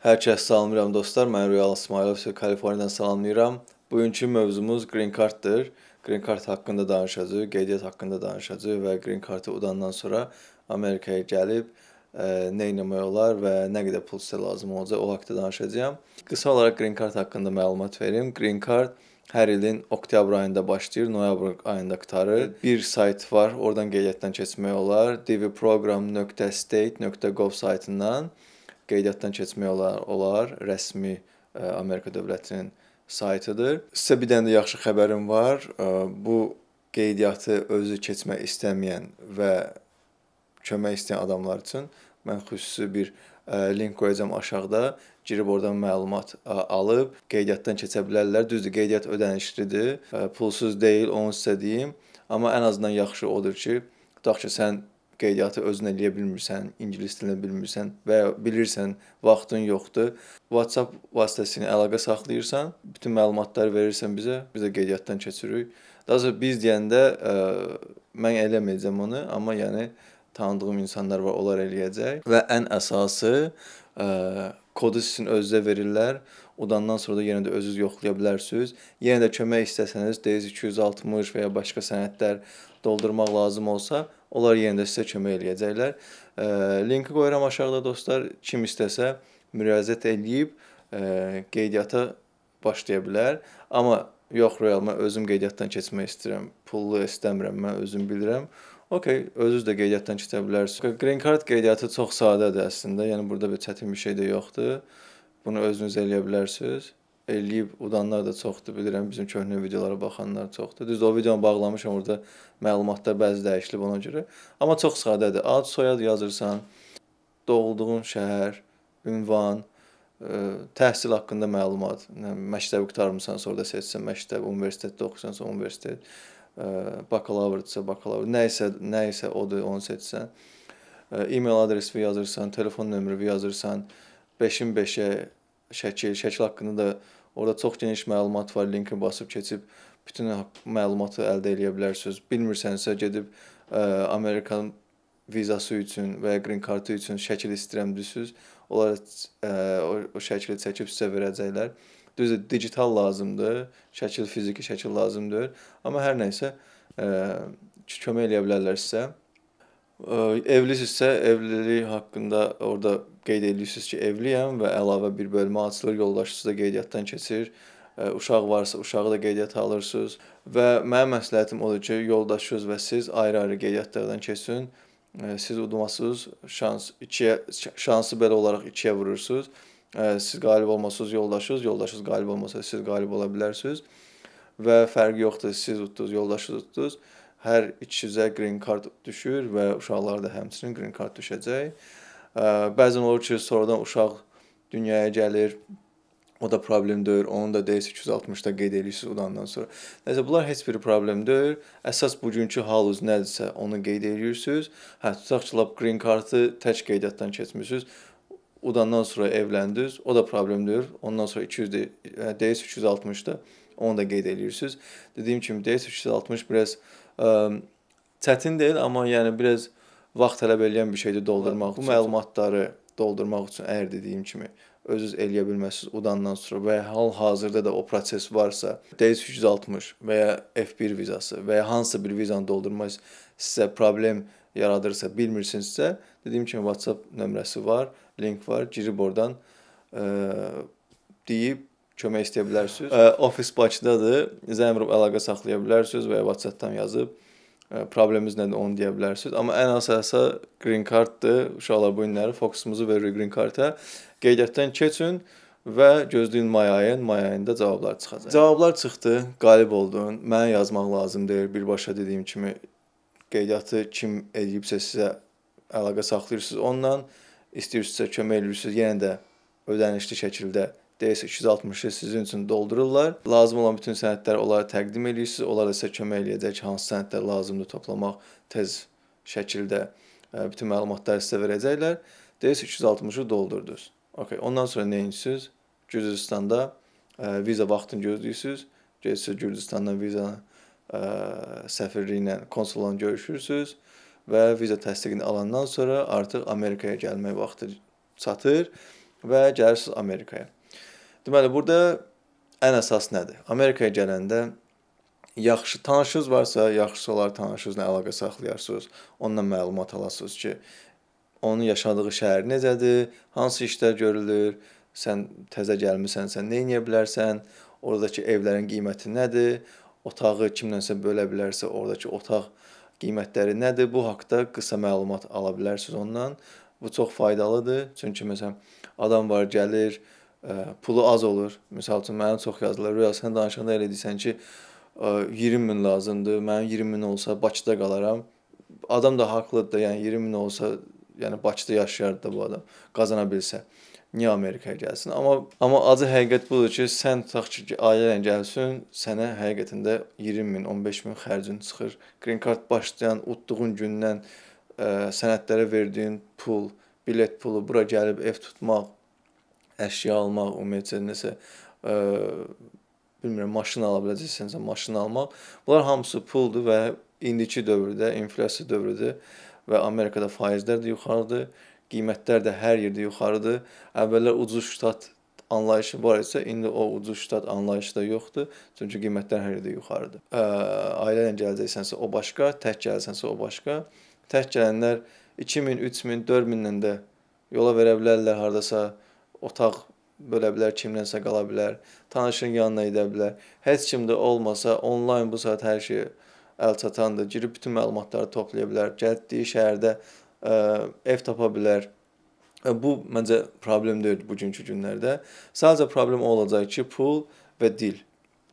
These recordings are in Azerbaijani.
Hər kəs salamlayıram dostlar. Mən Royal İsmailov Kaliforniyadan salamlayıram. Bugünkü mövzumuz Green Card'dır. Green Card haqqında danışacağıq, qeydiyyat haqqında danışacağıq və Green Card-ı udandan sonra Amerikaya gəlib ə, e, nə etmək olar və nə qədər pul sizə lazım olacaq o haqqda danışacağam. Qısa olaraq Green Card haqqında məlumat verim. Green Card hər ilin oktyabr ayında başlayır, noyabr ayında qurtarır. Bir sayt var, oradan qeydiyyatdan keçmək olar. dvprogram.state.gov saytından qeydiyyatdan keçmək olar, olar rəsmi e, Amerika dövlətinin saytıdır. Sizə bir dənə də yaxşı xəbərim var. E, bu qeydiyyatı özü keçmək istəməyən və kömək istəyən adamlar üçün mən xüsusi bir e, link qoyacam aşağıda. Girib oradan məlumat alıb qeydiyyatdan keçə bilərlər. Düzdür, qeydiyyat ödənişlidir, pulsuz deyil, onu sizə deyim. Amma ən azından yaxşı odur ki, tutaq ki, sən qeydiyyatı özün eləyə bilmirsən, ingilis dilini bilmirsən və ya bilirsən, vaxtın yoxdur. WhatsApp vasitəsilə əlaqə saxlayırsan, bütün məlumatları verirsən bizə, biz də qeydiyyatdan keçiririk. Daha sonra biz deyəndə ə, e, mən eləməyəcəm onu, amma yəni tanıdığım insanlar var, onlar eləyəcək və ən əsası ə, e, kodu sizin özünüzə verirlər. Udandan sonra da yenə də özünüz yoxlaya bilərsiniz. Yenə də kömək istəsəniz, deyiz 260 və ya başqa sənədlər doldurmaq lazım olsa, Onlar yenə də sizə kömək eləyəcəklər. Linki qoyuram aşağıda dostlar. Kim istəsə müraciət eləyib qeydiyyata başlaya bilər. Amma yox Royal mən özüm qeydiyyatdan keçmək istəyirəm. Pullu istəmirəm, mən özüm bilirəm. Okay, özünüz də qeydiyyatdan keçə bilərsiniz. Green card qeydiyyatı çox sadədir əslində. Yəni burada bir çətin bir şey də yoxdur. Bunu özünüz eləyə bilərsiniz eləyib udanlar da çoxdur, bilirəm bizim köhnə videolara baxanlar çoxdur. Düzdür, o videonu bağlamışam orada məlumatda bəzi dəyişilib ona görə. Amma çox sadədir. Ad, soyad yazırsan, doğulduğun şəhər, ünvan, ə, e, təhsil haqqında məlumat, məktəbi qurtarmısansa orada seçsən məktəb, universitetdə oxusansa universitet, ə, e, bakalavrdsa bakalavr, nə isə nə isə odur, onu seçsən. E, e-mail adresini yazırsan, telefon nömrəni yazırsan, 5-in 5-ə şəkil, şəkil haqqında da Orada çox geniş məlumat var, linki basıb keçib bütün məlumatı əldə eləyə bilərsiniz. Bilmirsənsə gedib ə, e, Amerikan vizası üçün və ya green kartı üçün şəkil istəyirəm deyirsiz. Onlar ə, e, o, o şəkili çəkib sizə verəcəklər. Düzdür, digital lazımdır, şəkil fiziki şəkil lazımdır, amma hər nəsə ə, e, kömək eləyə bilərlər sizə. Ə, evlisinizsə, evlilik haqqında orada qeyd edirsiniz ki, evliyəm və əlavə bir bölmə açılır, yoldaşınız da qeydiyyatdan keçir. E, uşaq varsa, uşağı da qeydiyyata alırsınız və mənim məsləhətim odur ki, yoldaşınız və siz ayrı-ayrı qeydiyyatlardan keçin. E, siz udmasınız, şans 2-yə şansı belə olaraq 2-yə vurursunuz. E, siz qalib olmasınız, yoldaşınız, yoldaşınız qalib olmasa siz qalib ola bilərsiniz. Və fərqi yoxdur, siz utdunuz, yoldaşınız utdunuz hər ikizə green card düşür və uşaqlar da həmçinin green card düşəcək. Bəzən olur ki, sonradan uşaq dünyaya gəlir, O da problem deyil. Onu da deyirsiz 260-da qeyd edirsiniz udandan sonra. Nəsə bunlar heç bir problem deyil. Əsas bugünkü halınız nədirsə onu qeyd edirsiniz. Hə, tutaq ki, lap green kartı tək qeydiyyatdan keçmisiniz. Udandan sonra evləndiniz. O da problem deyil. Ondan sonra 200 deyirsiz 360-da onu da qeyd edirsiniz. Dediyim kimi deyirsiz 360 biraz ə, çətin deyil, amma yəni biraz vaxt tələb edən bir şeydir doldurmaq. Bu məlumatları doldurmaq üçün əgər dediyim kimi özünüz eləyə bilməsiz udandan sonra və ya hal-hazırda da o proses varsa, DS360 və ya F1 vizası və ya hansısa bir vizanı doldurmaq sizə problem yaradırsa, bilmirsinizsə, dediyim kimi WhatsApp nömrəsi var, link var, girib oradan ə, e, deyib kömək istəyə bilərsiniz. Ə, e, ofis Bakıdadır. Zəng vurub əlaqə saxlaya bilərsiniz və ya WhatsApp-dan yazıb problemimiz nədir onu deyə bilərsiniz. Amma ən əsası green carddır. Uşaqlar bu günləri fokusumuzu veririk green carda. Qeydiyyatdan keçin və gözləyin may ayın, may ayında cavablar çıxacaq. Cavablar çıxdı, qalib oldun. Mənə yazmaq lazım deyil. Birbaşa dediyim kimi qeydiyyatı kim edibsə sizə əlaqə saxlayırsınız onunla, istəyirsinizsə kömək edirsiniz. Yenə də ödənişli şəkildə DS-360-ı sizin üçün doldururlar. Lazım olan bütün sənədləri onlara təqdim edirsiniz. Onlar da sizə kömək eləyəcək hansı sənədlər lazımdır toplamaq tez şəkildə e, bütün məlumatları sizə verəcəklər. DS-360-ı doldurdunuz. Okay, ondan sonra nə edirsiniz? Gürcüstanda ə, e, viza vaxtını gözləyirsiniz. Gedirsiniz Gürcüstandan viza ə, e, səfirliklə, konsulla görüşürsüz və viza təsdiqini alandan sonra artıq Amerikaya gəlmək vaxtı çatır və gəlirsiniz Amerikaya. Deməli, burada ən əsas nədir? Amerikaya gələndə yaxşı tanışınız varsa, yaxşısı olar tanışınızla əlaqə saxlayarsınız. Ondan məlumat alasınız ki, onun yaşadığı şəhər necədir, hansı işlər görülür, sən təzə gəlmisənsə nə edə bilərsən, oradakı evlərin qiyməti nədir, otağı kimlənsə bölə bilərsə, oradakı otaq qiymətləri nədir, bu haqqda qısa məlumat ala bilərsiniz ondan. Bu çox faydalıdır, çünki məsələn adam var, gəlir, ə, pulu az olur. Məsəl üçün mənə çox yazdılar. Rüya sən danışanda elə desən ki, ə, 20 min lazımdır. Mənim 20 min olsa Bakıda qalaram. Adam da haqlıdır da, yəni 20 min olsa, yəni Bakıda yaşayardı da bu adam, qazana bilsə. Niyə Amerikaya gəlsin? Amma amma acı həqiqət budur ki, sən tutaq ki, ailə ilə gəlsin, sənə həqiqətində 20 min, 15 min xərcin çıxır. Green card başlayan utduğun gündən ə, sənədlərə verdiyin pul, bilet pulu, bura gəlib ev tutmaq, əşya almaq, ümumiyyətlə nəsə ə, e, bilmirəm, maşın ala biləcəksinizsə maşın almaq. Bunlar hamısı puldur və indiki dövrdə, inflyasiya dövrüdür və Amerikada faizlər də yuxarıdır, qiymətlər də hər yerdə yuxarıdır. Əvvəllər ucuz ştat anlayışı var isə indi o ucuz ştat anlayışı da yoxdur. Çünki qiymətlər hər yerdə yuxarıdır. Ə, e, ailə ilə gələcəksənsə o başqa, tək gəlsənsə o başqa. Tək gələnlər 2000, 3000, 4000-lə də yola verə bilərlər hardasa otaq bölə bilər, kimlənsə qala bilər, tanışın yanına edə bilər. Heç kimdə olmasa onlayn bu saat hər şey əl çatandır. Girib bütün məlumatları toplaya bilər. Gəldiyi şəhərdə ə, e, ev tapa bilər. Ə, e, bu məncə problem deyil bugünkü günlərdə. Sadəcə problem olacaq ki, pul və dil.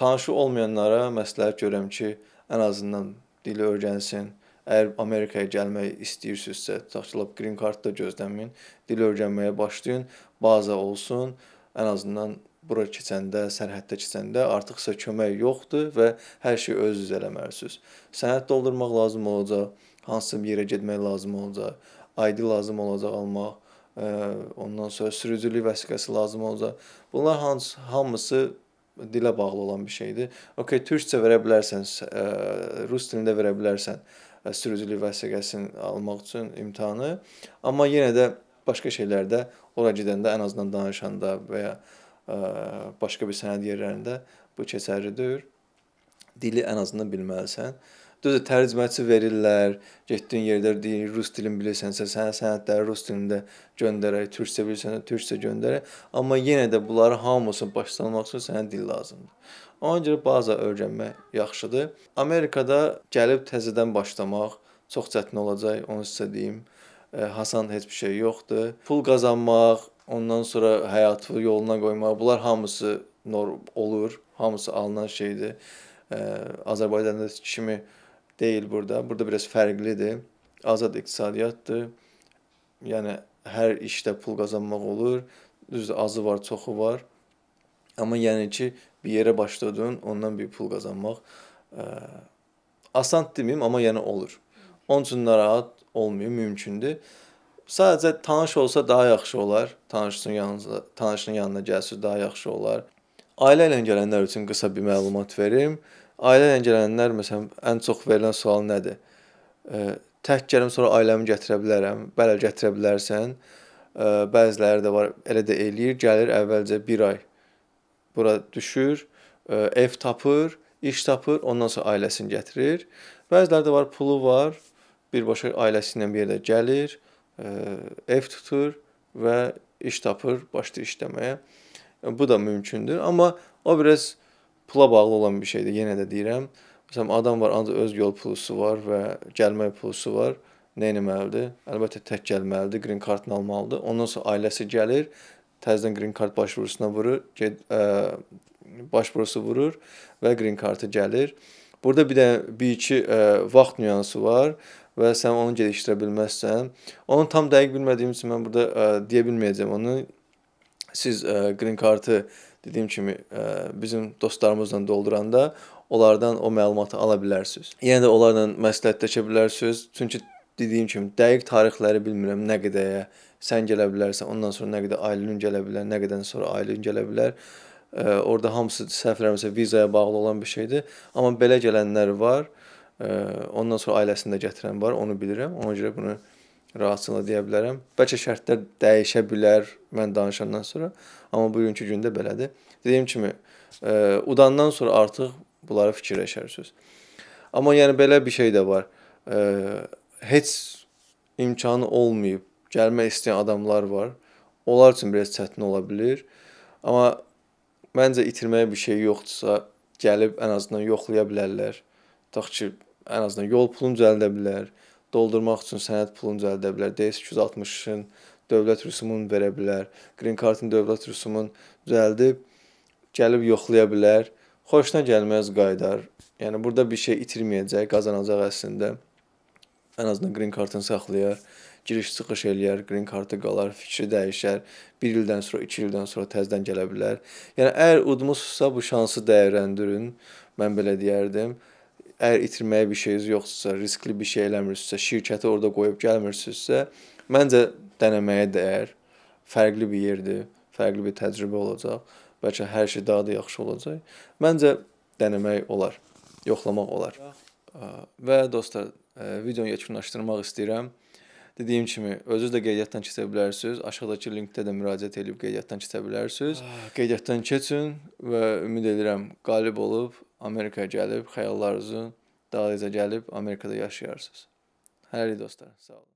Tanışı olmayanlara məsləhət görürəm ki, ən azından dili öyrənsin Əgər Amerikaya gəlmək istəyirsinizsə, tutaq ki, lap green card da gözləməyin. Dil öyrənməyə başlayın, baza olsun. Ən azından bura keçəndə, sərhəddə keçəndə artıq sizə kömək yoxdur və hər şeyi özünüz eləməlisiniz. Sənəd doldurmaq lazım olacaq, hansısa bir yerə getmək lazım olacaq, ID lazım olacaq almaq e, ondan sonra sürücülük vəsiqəsi lazım olacaq. Bunlar hansı hamısı dilə bağlı olan bir şeydir. Okay, türkcə verə bilərsən, e, rus dilində verə bilərsən sürücülük vəsiqəsini almaq üçün imtahanı. Amma yenə də başqa şeylərdə ora gedəndə ən azından danışanda və ya ə, başqa bir sənəd yerlərində bu keçərli deyil. Dili ən azından bilməlisən. Düzdür, tərcüməçi verirlər. Getdiyin yerdə deyir, rus dilini bilirsənsə, sənə sənədləri rus dilində göndərək, türkcə bilirsənsə, türkcə göndərək. Amma yenə də bunları hamısını başlamaq üçün sənə dil lazımdır. Ona görə baza öyrənmək yaxşıdır. Amerikada gəlib təzədən başlamaq çox çətin olacaq, onu sizə deyim. E, Hasan heç bir şey yoxdur. Pul qazanmaq, ondan sonra həyatı yoluna qoymaq, bunlar hamısı olur, hamısı alınan şeydir. E, Azərbaycanda kimi deyil burada. Burada biraz fərqlidir. Azad iqtisadiyyatdır. Yəni hər işdə pul qazanmaq olur. Düzdür, azı var, çoxu var. Amma yəni ki, bir yerə başladın, ondan bir pul qazanmaq ə, asan deməyim, amma yəni olur. Onun üçün narahat olmuyor, mümkündür. Sadəcə tanış olsa daha yaxşı olar. Tanışının yanına, tanışının yanına gəlsə daha yaxşı olar. Ailə ilə gələnlər üçün qısa bir məlumat verim. Ailə ilə gələnlər məsələn ən çox verilən sual nədir? Ə, tək gəlim sonra ailəmi gətirə bilərəm. Bəli, gətirə bilərsən. Ə, bəziləri də var, elə də eləyir, gəlir əvvəlcə 1 ay bura düşür, e, ev tapır, iş tapır, ondan sonra ailəsini gətirir. Bəziləri də var, pulu var, birbaşa ailəsi ilə bir yerdə gəlir, e, ev tutur və iş tapır, başlayır işləməyə. E, bu da mümkündür, amma o biraz pula bağlı olan bir şeydir, yenə də deyirəm. Məsələn, adam var, ancaq öz yol pulusu var və gəlmək pulusu var. Nə etməlidir? Əlbəttə tək gəlməlidir, green kartını almalıdır. Ondan sonra ailəsi gəlir təzədən green card başvurusuna vurur, ged, ə, başvurusu vurur və green kartı gəlir. Burada bir də bir iki ə, vaxt nüansı var və sən onu gecikdirə bilməzsən. Onu tam dəqiq bilmədiyim üçün mən burada ə, deyə bilməyəcəm onu. Siz ə, green kartı dediyim kimi ə, bizim dostlarımızla dolduranda onlardan o məlumatı ala bilərsiniz. Yenə yəni də onlarla məsləhətləşə bilərsiniz. Çünki dediyim kimi dəqiq tarixləri bilmirəm nə qədəyə sən gələ bilərsən, ondan sonra nə qədər aylığın gələ bilər, nə qədər sonra aylığın gələ bilər. E, orada hamısı səhv eləmirəmsə vizaya bağlı olan bir şeydir. Amma belə gələnlər var. E, ondan sonra ailəsini də gətirən var, onu bilirəm. Ona görə bunu rahatlıqla deyə bilərəm. Bəlkə şərtlər dəyişə bilər mən danışandan sonra, amma bugünkü gündə belədir. Dediyim kimi, e, udandan sonra artıq bunları fikirləşərsiniz. Amma yəni belə bir şey də var. E, heç imkanı olmayıb gəlmək istəyən adamlar var. Onlar üçün biraz çətin ola bilər. Amma məncə itirməyə bir şey yoxdursa, gəlib ən azından yoxlaya bilərlər. Tutaq ki, ən azından yol pulunu cəlb edə bilər. Doldurmaq üçün sənəd pulunu cəlb edə bilər. D860-ın dövlət rüsumunu verə bilər. Green Card-ın dövlət rüsumunu düzəldib gəlib yoxlaya bilər. Xoşuna gəlməz qayıdar. Yəni burada bir şey itirməyəcək, qazanacaq əslində ən azından green kartını saxlayar, giriş-çıxış eləyər, green kartı qalar, fikri dəyişər, 1 ildən sonra, 2 ildən sonra təzədən gələ bilər. Yəni əgər udmusunuzsa bu şansı dəyərləndirin. Mən belə deyərdim. Əgər itirməyə bir şeyiniz yoxdursa, riskli bir şey eləmirsinizsə, şirkəti orada qoyub gəlmirsinizsə, məncə dənəməyə dəyər. Fərqli bir yerdir, fərqli bir təcrübə olacaq. Bəlkə hər şey daha da yaxşı olacaq. Məncə dənəmək olar, yoxlamaq olar. Və dostlar, videonu yekunlaşdırmaq istəyirəm. Dediyim kimi, özünüz də qeydiyyatdan keçə bilərsiniz. Aşağıdakı linkdə də müraciət edib qeydiyyatdan keçə bilərsiniz. Qeydiyyatdan keçin və ümid edirəm qalib olub Amerikaya gəlib xəyallarınızın dalınca gəlib Amerikada yaşayarsınız. Hələlik dostlar, sağ olun.